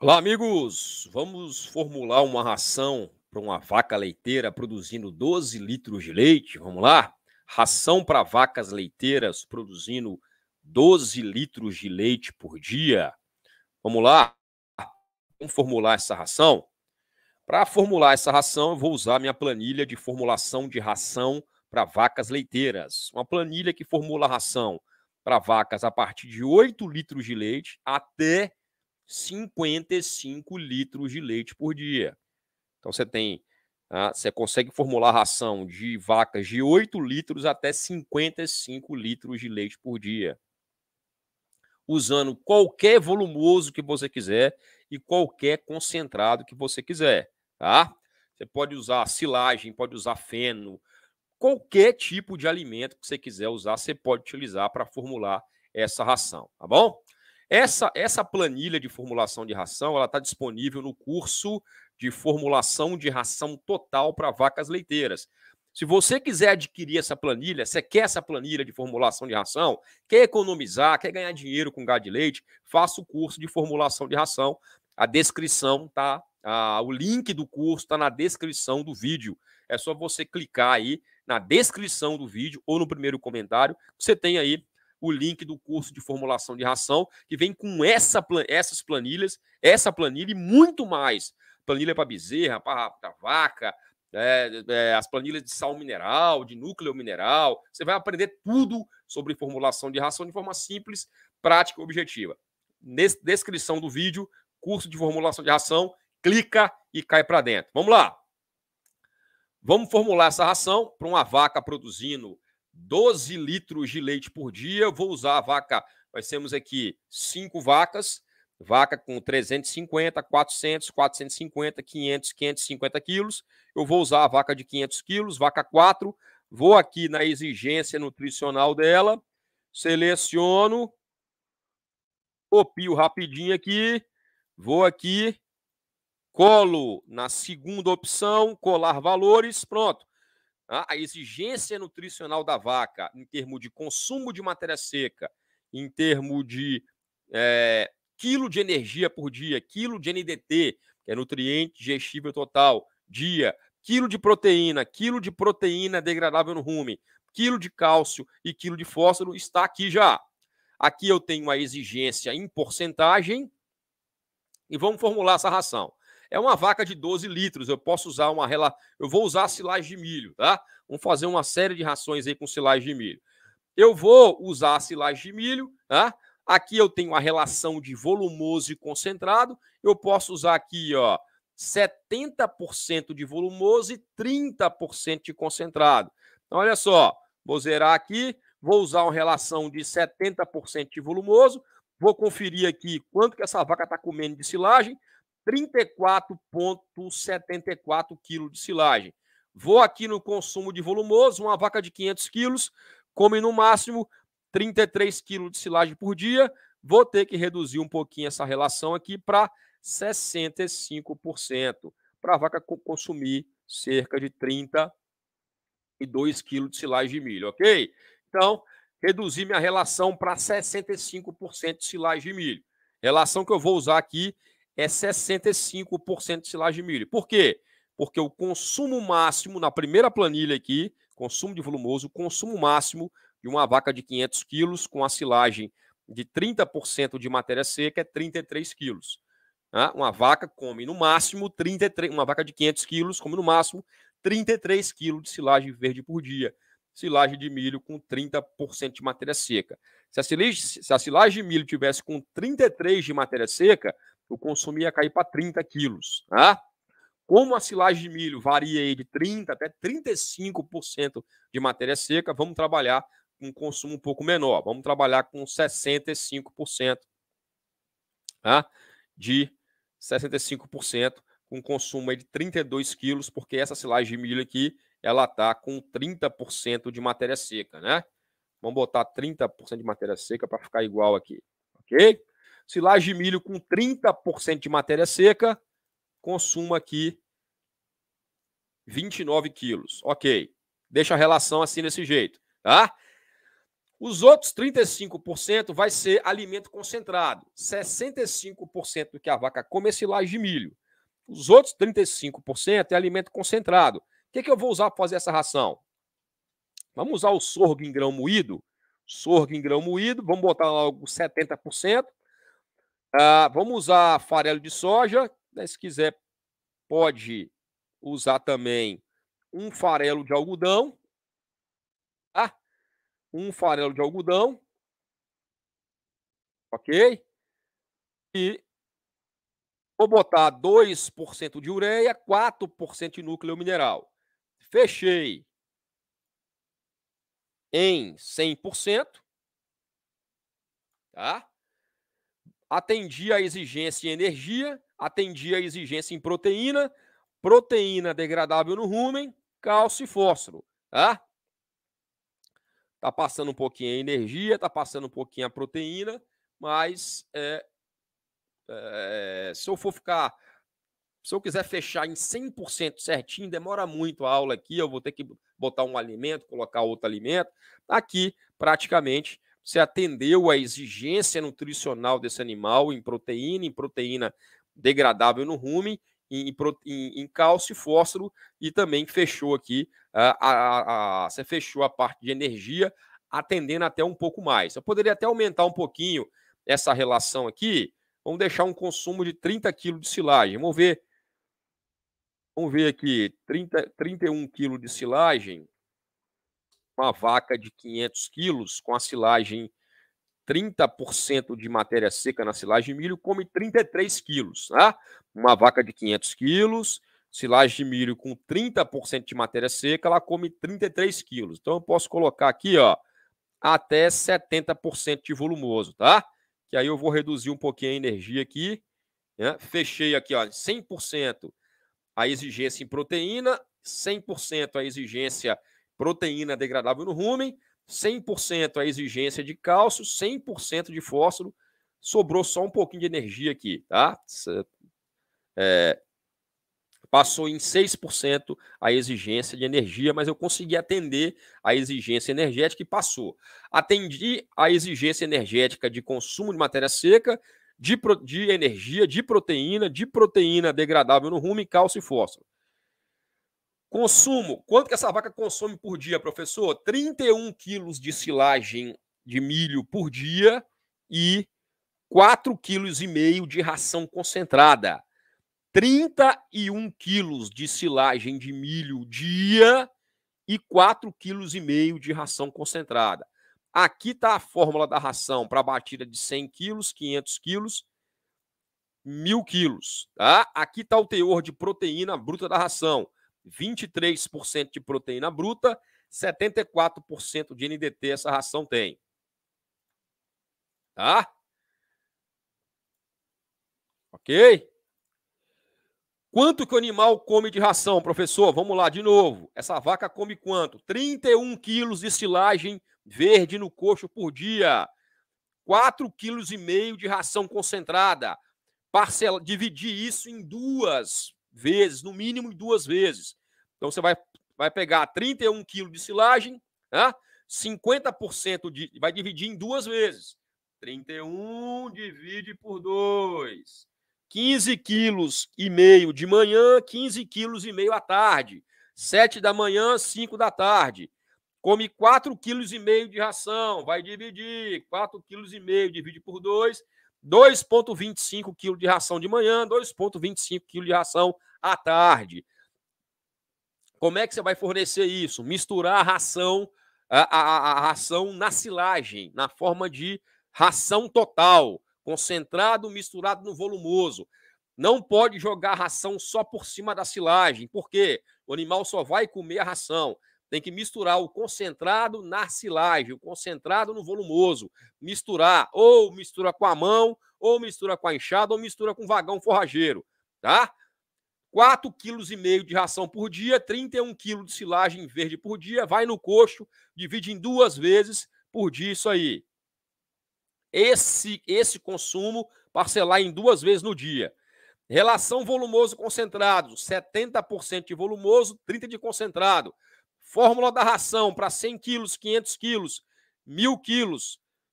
Olá, amigos! Vamos formular uma ração para uma vaca leiteira produzindo 12 litros de leite. Vamos lá? Ração para vacas leiteiras produzindo 12 litros de leite por dia. Vamos lá? Vamos formular essa ração? Para formular essa ração, eu vou usar minha planilha de formulação de ração para vacas leiteiras. Uma planilha que formula ração para vacas a partir de 8 litros de leite até 55 litros de leite por dia. Então você tem, ah, você consegue formular ração de vacas de 8 litros até 55 litros de leite por dia. Usando qualquer volumoso que você quiser e qualquer concentrado que você quiser, tá? Você pode usar silagem, pode usar feno, qualquer tipo de alimento que você quiser usar, você pode utilizar para formular essa ração, tá bom? Essa, essa planilha de formulação de ração ela está disponível no curso de formulação de ração total para vacas leiteiras. Se você quiser adquirir essa planilha, você quer essa planilha de formulação de ração, quer economizar, quer ganhar dinheiro com gado de leite, faça o curso de formulação de ração. A descrição tá, a, o link do curso está na descrição do vídeo. É só você clicar aí na descrição do vídeo ou no primeiro comentário, você tem aí o link do curso de formulação de ração, que vem com essa, essas planilhas, essa planilha e muito mais. Planilha para bezerra, para vaca, é, é, as planilhas de sal mineral, de núcleo mineral. Você vai aprender tudo sobre formulação de ração de forma simples, prática e objetiva. Nes, descrição do vídeo, curso de formulação de ração, clica e cai para dentro. Vamos lá! Vamos formular essa ração para uma vaca produzindo 12 litros de leite por dia. vou usar a vaca, nós temos aqui cinco vacas, vaca com 350, 400, 450, 500, 550 quilos. Eu vou usar a vaca de 500 quilos, vaca 4. Vou aqui na exigência nutricional dela, seleciono, copio rapidinho aqui, vou aqui, colo na segunda opção, colar valores, pronto a exigência nutricional da vaca em termos de consumo de matéria seca, em termos de é, quilo de energia por dia, quilo de NDT, que é nutriente digestível total, dia, quilo de proteína, quilo de proteína degradável no rumen, quilo de cálcio e quilo de fósforo está aqui já. Aqui eu tenho a exigência em porcentagem e vamos formular essa ração é uma vaca de 12 litros. Eu posso usar uma rela... eu vou usar silagem de milho, tá? Vamos fazer uma série de rações aí com silagem de milho. Eu vou usar a silagem de milho, tá? Aqui eu tenho a relação de volumoso e concentrado. Eu posso usar aqui, ó, 70% de volumoso e 30% de concentrado. Então, olha só, vou zerar aqui, vou usar uma relação de 70% de volumoso, vou conferir aqui quanto que essa vaca está comendo de silagem, 34,74 kg de silagem. Vou aqui no consumo de volumoso, uma vaca de 500 quilos come no máximo 33 quilos de silagem por dia. Vou ter que reduzir um pouquinho essa relação aqui para 65%, para a vaca consumir cerca de 32 quilos de silagem de milho, ok? Então, reduzir minha relação para 65% de silagem de milho. Relação que eu vou usar aqui é 65% de silagem de milho. Por quê? Porque o consumo máximo, na primeira planilha aqui, consumo de volumoso, o consumo máximo de uma vaca de 500 quilos com a silagem de 30% de matéria seca é 33 quilos. Né? Uma vaca come no máximo 33, uma vaca de 500 quilos come no máximo 33 quilos de silagem verde por dia. Silagem de milho com 30% de matéria seca. Se a, silagem, se a silagem de milho tivesse com 33 de matéria seca, o consumo ia cair para 30 quilos. Tá? Como a silagem de milho varia aí de 30% até 35% de matéria seca, vamos trabalhar com um consumo um pouco menor. Vamos trabalhar com 65%. Tá? De 65% com consumo aí de 32 quilos, porque essa silagem de milho aqui, ela tá com 30% de matéria seca, né? Vamos botar 30% de matéria seca para ficar igual aqui, ok? silagem de milho com 30% de matéria seca, consuma aqui 29 quilos. Ok. Deixa a relação assim desse jeito, tá? Os outros 35% vai ser alimento concentrado. 65% do que a vaca come é silagem de milho. Os outros 35% é alimento concentrado. O que, que eu vou usar para fazer essa ração? Vamos usar o sorgo em grão moído. Sorgo em grão moído, vamos botar logo 70%. Ah, vamos usar farelo de soja. Né, se quiser, pode usar também um farelo de algodão. Tá? Um farelo de algodão. Ok? E vou botar 2% de ureia, 4% de núcleo mineral. Fechei em 100%. Tá? atendia a exigência em energia, atendia a exigência em proteína, proteína degradável no rumen, cálcio e fósforo. Tá? Tá passando um pouquinho a energia, tá passando um pouquinho a proteína, mas é, é, se eu for ficar se eu quiser fechar em 100% certinho, demora muito a aula aqui, eu vou ter que botar um alimento, colocar outro alimento. Tá aqui, praticamente, você atendeu a exigência nutricional desse animal em proteína, em proteína degradável no rumen, em, em, em cálcio e fósforo, e também fechou aqui, ah, a, a, a, você fechou a parte de energia, atendendo até um pouco mais. Eu poderia até aumentar um pouquinho essa relação aqui, vamos deixar um consumo de 30 kg de silagem, vamos ver Vamos ver aqui, 30, 31 quilos de silagem uma vaca de 500 quilos com a silagem 30% de matéria seca na silagem de milho come 33 quilos. Tá? Uma vaca de 500 quilos, silagem de milho com 30% de matéria seca, ela come 33 quilos. Então eu posso colocar aqui, ó, até 70% de volumoso, tá? Que aí eu vou reduzir um pouquinho a energia aqui. Né? Fechei aqui, ó, 100% a exigência em proteína, 100% a exigência proteína degradável no rumen, 100% a exigência de cálcio, 100% de fósforo, sobrou só um pouquinho de energia aqui, tá? É, passou em 6% a exigência de energia, mas eu consegui atender a exigência energética e passou. Atendi a exigência energética de consumo de matéria seca, de, de energia, de proteína, de proteína degradável no rumo e cálcio e fósforo. Consumo. Quanto que essa vaca consome por dia, professor? 31 quilos de silagem de milho por dia e 4,5 quilos de ração concentrada. 31 quilos de silagem de milho dia e 4,5 quilos de ração concentrada. Aqui está a fórmula da ração para batida de 100 quilos, 500 quilos, 1.000 quilos. Tá? Aqui está o teor de proteína bruta da ração. 23% de proteína bruta, 74% de NDT essa ração tem. Tá? Ok? Quanto que o animal come de ração, professor? Vamos lá de novo. Essa vaca come quanto? 31 quilos de silagem verde no coxo por dia. 4,5 quilos de ração concentrada. Parcela, dividir isso em duas vezes, no mínimo duas vezes. Então você vai, vai pegar 31 quilos de silagem, né? 50% de, vai dividir em duas vezes. 31 divide por 2. 15 quilos e meio de manhã, 15 quilos e meio à tarde. 7 da manhã, 5 da tarde. Come 4 quilos e meio de ração, vai dividir 4 quilos e meio, divide por 2, 2.25 quilos de ração de manhã, 2.25 quilos de ração à tarde. Como é que você vai fornecer isso? Misturar a ração, a, a, a ração na silagem, na forma de ração total, concentrado misturado no volumoso. Não pode jogar a ração só por cima da silagem, porque o animal só vai comer a ração. Tem que misturar o concentrado na silagem, o concentrado no volumoso. Misturar, ou mistura com a mão, ou mistura com a enxada, ou mistura com vagão forrageiro, tá? 4,5 kg de ração por dia, 31 kg de silagem verde por dia, vai no coxo, divide em duas vezes por dia isso aí. Esse, esse consumo parcelar em duas vezes no dia. Relação volumoso concentrado, 70% de volumoso, 30% de concentrado. Fórmula da ração para 100 kg, 500 kg, 1.000 kg,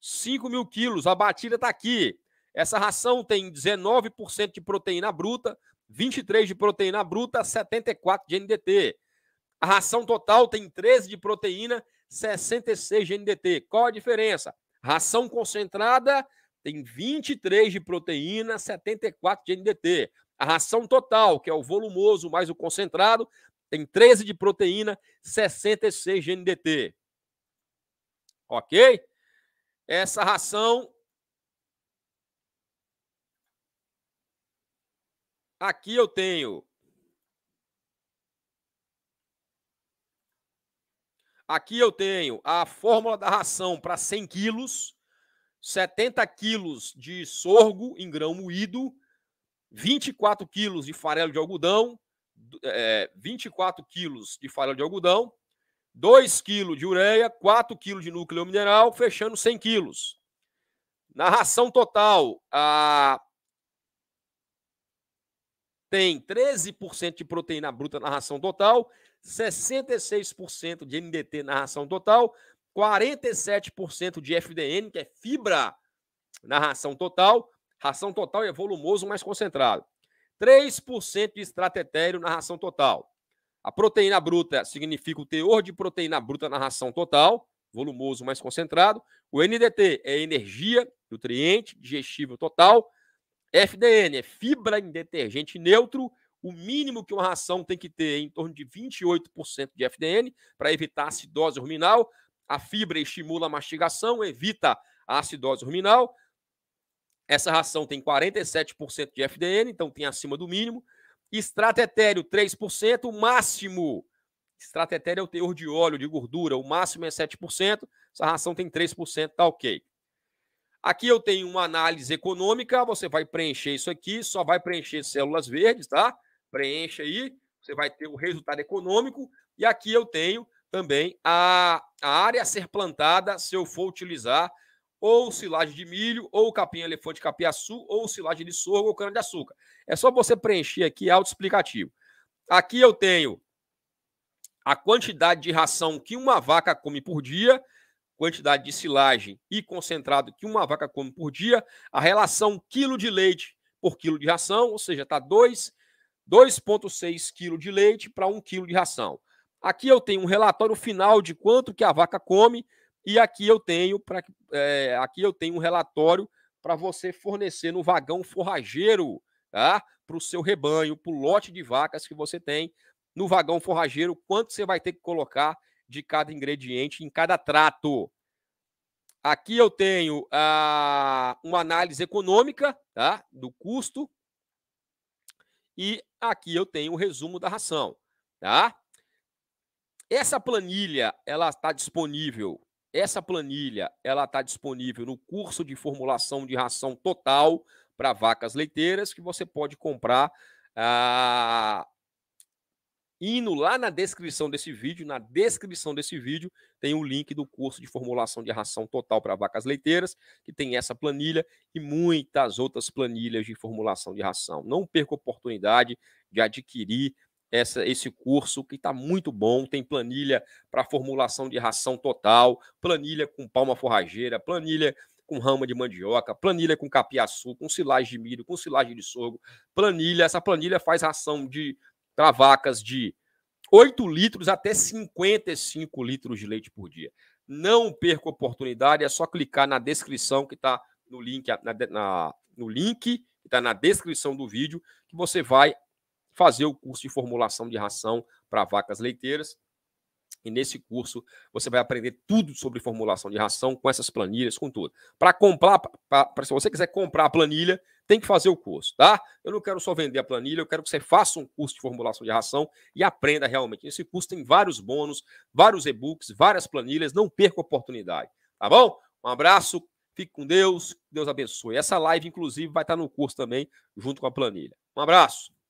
5000 kg, a batida está aqui. Essa ração tem 19% de proteína bruta, 23% de proteína bruta, 74% de NDT. A ração total tem 13 de proteína, 66 de NDT. Qual a diferença? Ração concentrada tem 23 de proteína, 74 de NDT. A ração total, que é o volumoso mais o concentrado, tem 13 de proteína, 66 de NDT. Ok? Essa ração Aqui eu tenho. Aqui eu tenho a fórmula da ração para 100 quilos, 70 quilos de sorgo em grão moído, 24 quilos de farelo de algodão, é, 24 é, quilos de farelo de algodão, 2 quilos de ureia, 4 quilos de núcleo mineral, fechando 100 quilos. Na ração total, a tem 13% de proteína bruta na ração total, 66% de NDT na ração total, 47% de FDN, que é fibra na ração total. Ração total é volumoso, mais concentrado. 3% de extrato na ração total. A proteína bruta significa o teor de proteína bruta na ração total, volumoso mais concentrado. O NDT é energia, nutriente, digestível total. FDN é fibra em detergente neutro. O mínimo que uma ração tem que ter é em torno de 28% de FDN para evitar acidose ruminal. A fibra estimula a mastigação, evita a acidose ruminal. Essa ração tem 47% de FDN, então tem acima do mínimo. Extrato etéreo, 3%. O máximo, extrato etéreo é o teor de óleo, de gordura, o máximo é 7%. Essa ração tem 3%, tá ok. Aqui eu tenho uma análise econômica, você vai preencher isso aqui, só vai preencher células verdes, tá? Preenche aí, você vai ter o resultado econômico. E aqui eu tenho também a, a área a ser plantada se eu for utilizar ou silagem de milho, ou capim-elefante capiaçu, ou silagem de sorgo ou cana-de-açúcar. É só você preencher aqui, autoexplicativo. Aqui eu tenho a quantidade de ração que uma vaca come por dia quantidade de silagem e concentrado que uma vaca come por dia, a relação quilo de leite por quilo de ração, ou seja, está 2,6 quilo de leite para 1 quilo de ração. Aqui eu tenho um relatório final de quanto que a vaca come e aqui eu tenho para é, eh, aqui eu tenho um relatório para você fornecer no vagão forrageiro, tá? Para o seu rebanho, para o lote de vacas que você tem no vagão forrageiro, quanto você vai ter que colocar de cada ingrediente em cada trato. Aqui eu tenho ah, uma análise econômica tá, do custo e aqui eu tenho o um resumo da ração. Tá? Essa planilha ela está disponível. Essa planilha ela está disponível no curso de formulação de ração total para vacas leiteiras que você pode comprar ah, indo lá na descrição desse vídeo, na descrição desse vídeo tem o link do curso de formulação de ração total para vacas leiteiras, que tem essa planilha e muitas outras planilhas de formulação de ração. Não perca a oportunidade de adquirir essa, esse curso que está muito bom. Tem planilha para formulação de ração total, planilha com palma forrageira, planilha com rama de mandioca, planilha com capiaçu, com silagem de milho, com silagem de sorgo, planilha. Essa planilha faz ração de para vacas de 8 litros até 55 litros de leite por dia. Não perca a oportunidade, é só clicar na descrição que está no link, na, na, no link que está na descrição do vídeo, que você vai fazer o curso de formulação de ração para vacas leiteiras. E nesse curso você vai aprender tudo sobre formulação de ração com essas planilhas, com tudo. Para comprar, pra, pra, se você quiser comprar a planilha, tem que fazer o curso, tá? Eu não quero só vender a planilha, eu quero que você faça um curso de formulação de ração e aprenda realmente. Esse curso tem vários bônus, vários e-books, várias planilhas, não perca a oportunidade, tá bom? Um abraço, fique com Deus, Deus abençoe. Essa live, inclusive, vai estar no curso também, junto com a planilha. Um abraço!